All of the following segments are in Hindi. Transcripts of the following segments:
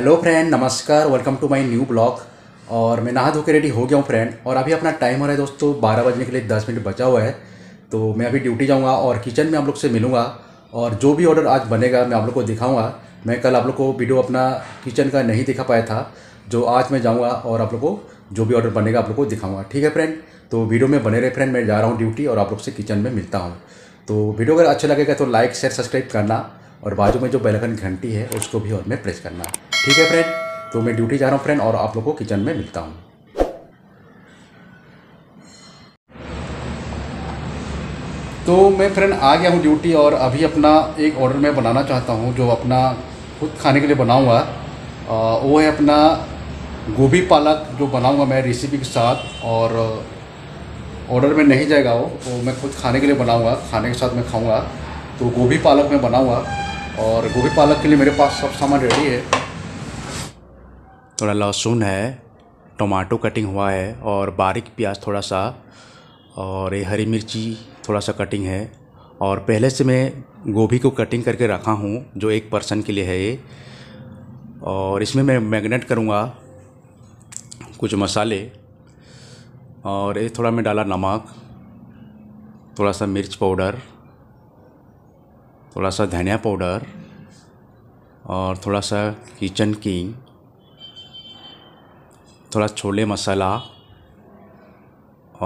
हेलो फ्रेंड नमस्कार welcome to my new blog और मैं नहा धो के रेडी हो गया हूँ फ्रेंड और अभी अपना टाइम हो रहा है दोस्तों बारह बजने के लिए दस मिनट बचा हुआ है तो मैं अभी ड्यूटी जाऊँगा और किचन में आप लोग से मिलूँगा और जो भी ऑर्डर आज बनेगा मैं आप लोग को दिखाऊँगा मैं कल आप लोग को वीडियो अपना किचन का नहीं दिखा पाया था जो आज मैं जाऊँगा और आप लोग को जो भी ऑर्डर बनेगा आप लोग को दिखाऊँगा ठीक है फ्रेंड तो वीडियो में बने रहे फ्रेंड मैं जा रहा हूँ ड्यूटी और आप लोग से किचन में मिलता हूँ तो वीडियो अगर अच्छा लगेगा तो लाइक शेयर सब्सक्राइब करना और बाजू में जो बेलकन घंटी है उसको भी और मैं प्रेस करना ठीक है फ्रेंड तो मैं ड्यूटी जा रहा हूँ फ्रेंड और आप लोग को किचन में मिलता हूँ तो मैं फ्रेंड आ गया हूँ ड्यूटी और अभी अपना एक ऑर्डर मैं बनाना चाहता हूँ जो अपना खुद खाने के लिए बनाऊँगा वो है अपना गोभी पालक जो बनाऊँगा मैं रेसिपी के साथ और ऑर्डर में नहीं जाएगा वो तो मैं खुद खाने के लिए बनाऊँगा खाने के साथ मैं खाऊँगा तो गोभी पालक मैं बनाऊँगा और गोभी पालक के लिए मेरे पास सब सामान रेडी है थोड़ा लहसुन है टमाटो कटिंग हुआ है और बारीक प्याज थोड़ा सा और ये हरी मिर्ची थोड़ा सा कटिंग है और पहले से मैं गोभी को कटिंग करके रखा हूँ जो एक पर्सन के लिए है ये और इसमें मैं मैगनेट करूँगा कुछ मसाले और ये थोड़ा मैं डाला नमक थोड़ा सा मिर्च पाउडर थोड़ा सा धनिया पाउडर और थोड़ा सा किचन किंग थोड़ा छोले मसाला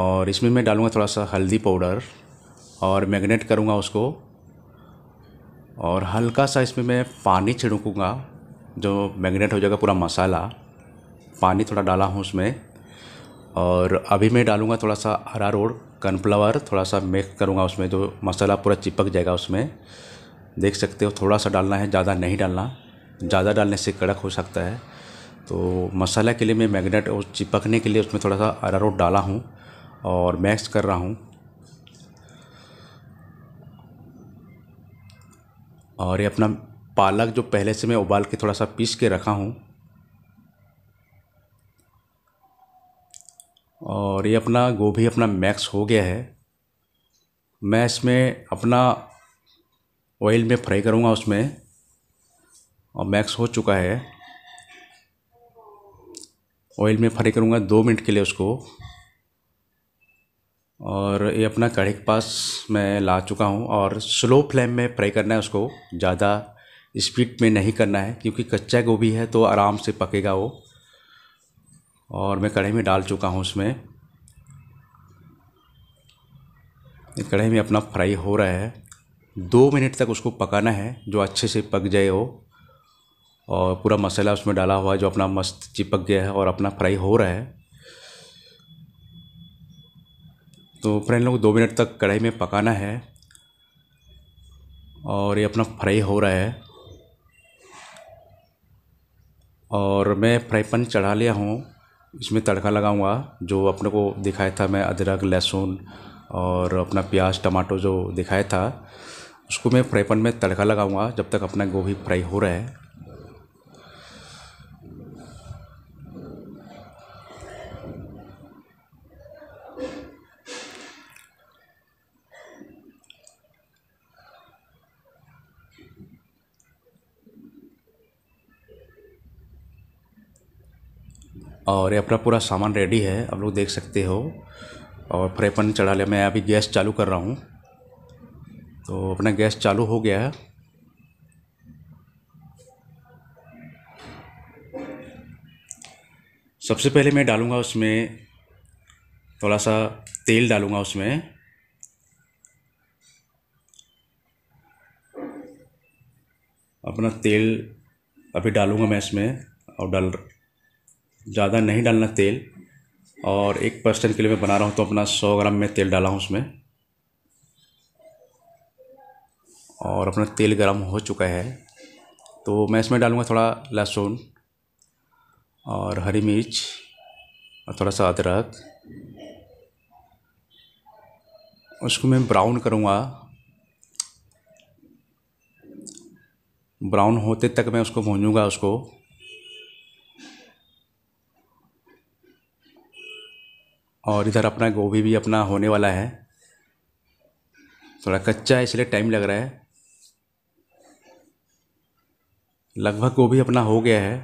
और इसमें मैं डालूँगा थोड़ा सा हल्दी पाउडर और मैगनेट करूँगा उसको और हल्का सा इसमें मैं पानी छिड़कूँगा जो मैगनेट हो जाएगा पूरा मसाला पानी थोड़ा डाला हूँ उसमें और अभी मैं डालूँगा थोड़ा सा हरा रोड कनफ्लावर थोड़ा सा मेक करूँगा उसमें जो मसाला पूरा चिपक जाएगा उसमें देख सकते हो थोड़ा सा डालना है ज़्यादा नहीं डालना ज़्यादा डालने से कड़क हो सकता है तो मसाला के लिए मैं मैगनेट और चिपकने के लिए उसमें थोड़ा सा अरारोट डाला हूँ और मैक्स कर रहा हूँ और ये अपना पालक जो पहले से मैं उबाल के थोड़ा सा पीस के रखा हूँ और ये अपना गोभी अपना मैक्स हो गया है मैं इसमें अपना ऑयल में फ्राई करूँगा उसमें और मैक्स हो चुका है ऑयल में फ्राई करूँगा दो मिनट के लिए उसको और ये अपना कढ़ी के पास मैं ला चुका हूँ और स्लो फ्लेम में फ्राई करना है उसको ज़्यादा स्पीड में नहीं करना है क्योंकि कच्चा गोभी है तो आराम से पकेगा वो और मैं कढ़ाई में डाल चुका हूँ उसमें कढ़ाई में अपना फ्राई हो रहा है दो मिनट तक उसको पकाना है जो अच्छे से पक जाए वो और पूरा मसाला उसमें डाला हुआ है जो अपना मस्त चिपक गया है और अपना फ्राई हो रहा है तो फ्रेंड लोग दो मिनट तक कढ़ाई में पकाना है और ये अपना फ्राई हो रहा है और मैं फ्राई पैन चढ़ा लिया हूँ इसमें तड़का लगाऊंगा जो अपने को दिखाया था मैं अदरक लहसुन और अपना प्याज टमाटो जो दिखाया था उसको मैं फ्राई पैन में तड़का लगाऊंगा जब तक अपना गोभी फ्राई हो रहा है और ये अपना पूरा सामान रेडी है आप लोग देख सकते हो और फ्राई पैन चढ़ा लिया मैं अभी गैस चालू कर रहा हूँ तो अपना गैस चालू हो गया है सबसे पहले मैं डालूँगा उसमें थोड़ा सा तेल डालूँगा उसमें अपना तेल अभी डालूँगा मैं इसमें और डाल ज़्यादा नहीं डालना तेल और एक पर्सन के लिए मैं बना रहा हूँ तो अपना सौ ग्राम में तेल डाला हूँ उसमें और अपना तेल गर्म हो चुका है तो मैं इसमें डालूँगा थोड़ा लहसुन और हरी मिर्च और थोड़ा सा अदरक उसको मैं ब्राउन करूँगा ब्राउन होते तक मैं उसको भूजूँगा उसको और इधर अपना गोभी भी अपना होने वाला है थोड़ा कच्चा है इसलिए टाइम लग रहा है लगभग गोभी अपना हो गया है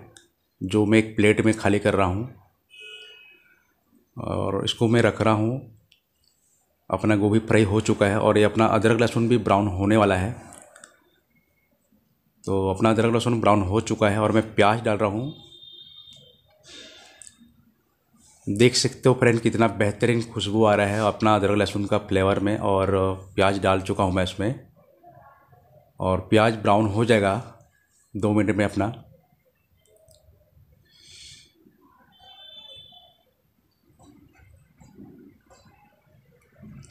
जो मैं एक प्लेट में खाली कर रहा हूँ और इसको मैं रख रहा हूँ अपना गोभी फ्राई हो चुका है और ये अपना अदरक लहसुन भी ब्राउन होने वाला है तो अपना अदरक लहसुन ब्राउन हो चुका है और मैं प्याज डाल रहा हूँ देख सकते हो फ्रेंड कितना बेहतरीन खुशबू आ रहा है अपना अदरक लहसुन का फ्लेवर में और प्याज डाल चुका हूँ मैं इसमें और प्याज ब्राउन हो जाएगा दो मिनट में अपना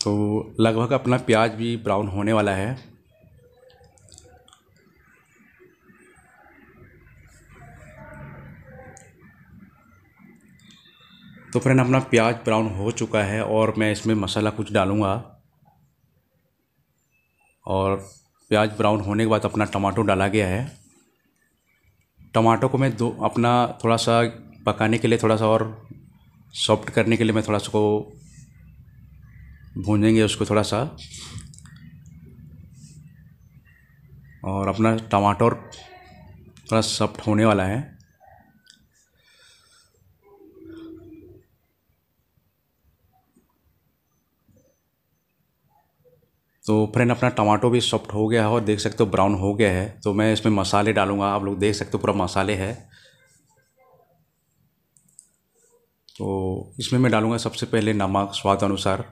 तो लगभग अपना प्याज भी ब्राउन होने वाला है तो फ्रेंड अपना प्याज ब्राउन हो चुका है और मैं इसमें मसाला कुछ डालूँगा और प्याज ब्राउन होने के बाद अपना टमाटो डाला गया है टमाटो को मैं दो अपना थोड़ा सा पकाने के लिए थोड़ा सा और सॉफ्ट करने के लिए मैं थोड़ा सा को भूनेंगे उसको थोड़ा सा और अपना टमाटर थोड़ा सॉफ्ट होने वाला है तो फ्रेंड अपना टमाटो भी सॉफ्ट हो गया है और देख सकते हो ब्राउन हो गया है तो मैं इसमें मसाले डालूंगा आप लोग देख सकते हो पूरा मसाले है तो इसमें मैं डालूंगा सबसे पहले नमक स्वाद अनुसार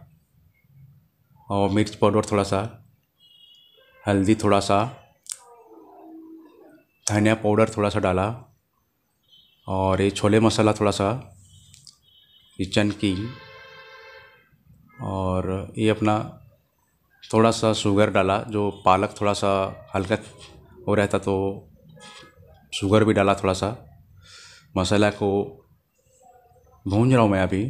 और मिर्च पाउडर थोड़ा सा हल्दी थोड़ा सा धनिया पाउडर थोड़ा सा डाला और ये छोले मसाला थोड़ा सा किचन की और ये अपना थोड़ा सा शुगर डाला जो पालक थोड़ा सा हल्का रहा रहता तो शुगर भी डाला थोड़ा सा मसाला को भूंज रहा हूँ मैं अभी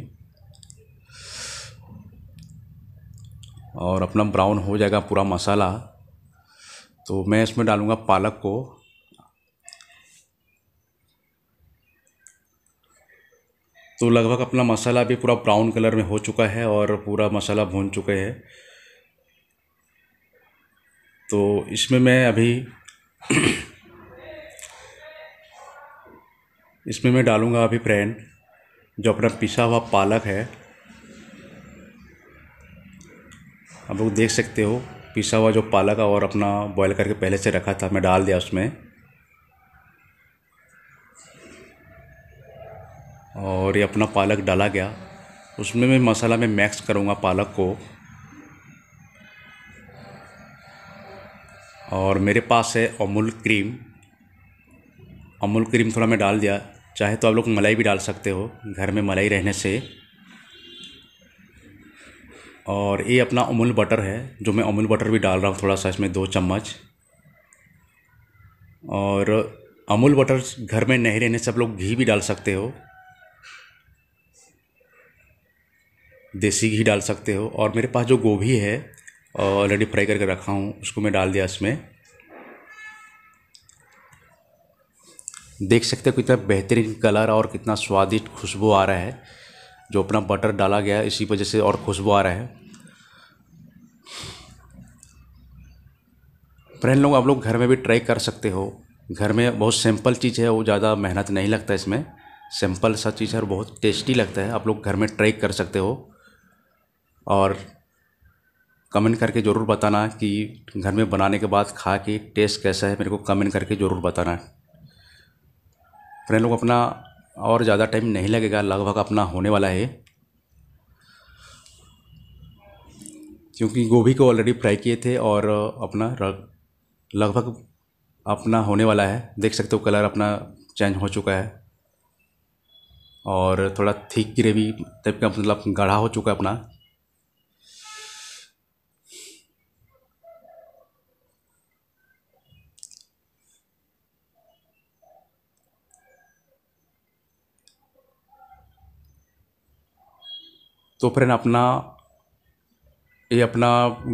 और अपना ब्राउन हो जाएगा पूरा मसाला तो मैं इसमें डालूँगा पालक को तो लगभग अपना मसाला भी पूरा ब्राउन कलर में हो चुका है और पूरा मसाला भून चुके हैं तो इसमें मैं अभी इसमें मैं डालूँगा अभी फ्रेंड जो अपना पिसा हुआ पालक है आप लोग देख सकते हो पिसा हुआ जो पालक और अपना बॉईल करके पहले से रखा था मैं डाल दिया उसमें और ये अपना पालक डाला गया उसमें मैं मसाला में मैक्स करूँगा पालक को और मेरे पास है अमूल क्रीम अमूल क्रीम थोड़ा मैं डाल दिया चाहे तो आप लोग मलाई भी डाल सकते हो घर में मलाई रहने से और ये अपना अमूल बटर है जो मैं अमूल बटर भी डाल रहा हूँ थोड़ा सा इसमें दो चम्मच और अमूल बटर घर में नहीं रहने से आप लोग घी भी डाल सकते हो देसी घी डाल सकते हो और मेरे पास जो गोभी है ऑलरेडी फ्राई करके रखा हूँ उसको मैं डाल दिया इसमें देख सकते हो कितना बेहतरीन कलर और कितना स्वादिष्ट खुशबू आ रहा है जो अपना बटर डाला गया इसी वजह से और खुशबू आ रहा है फ्रेंड लोग आप लोग घर में भी ट्राई कर सकते हो घर में बहुत सिंपल चीज़ है वो ज़्यादा मेहनत नहीं लगता इसमें सिंपल सा चीज़ है और बहुत टेस्टी लगता है आप लोग घर में ट्राई कर सकते हो और कमेंट करके ज़रूर बताना कि घर में बनाने के बाद खा के टेस्ट कैसा है मेरे को कमेंट करके ज़रूर बताना फ्रेंड लोग अपना और ज़्यादा टाइम नहीं लगेगा लगभग अपना होने वाला है क्योंकि गोभी को ऑलरेडी फ्राई किए थे और अपना लगभग अपना होने वाला है देख सकते हो कलर अपना चेंज हो चुका है और थोड़ा थिक ग्रेवी टाइप का मतलब गाढ़ा हो चुका है अपना तो फ्रेंड अपना ये अपना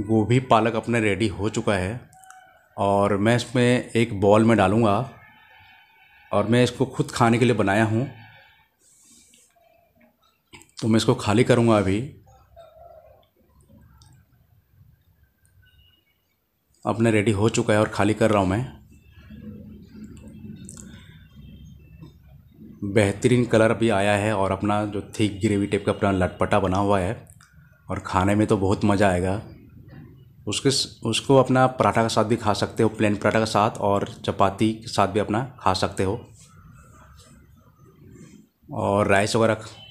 गोभी पालक अपने रेडी हो चुका है और मैं इसमें एक बॉल में डालूँगा और मैं इसको खुद खाने के लिए बनाया हूँ तो मैं इसको खाली करूँगा अभी अपने रेडी हो चुका है और खाली कर रहा हूँ मैं बेहतरीन कलर भी आया है और अपना जो थिक ग्रेवी टाइप का अपना लटपटा बना हुआ है और खाने में तो बहुत मज़ा आएगा उसके उसको अपना पराठा के साथ भी खा सकते हो प्लेन पराठा के साथ और चपाती के साथ भी अपना खा सकते हो और राइस वगैरह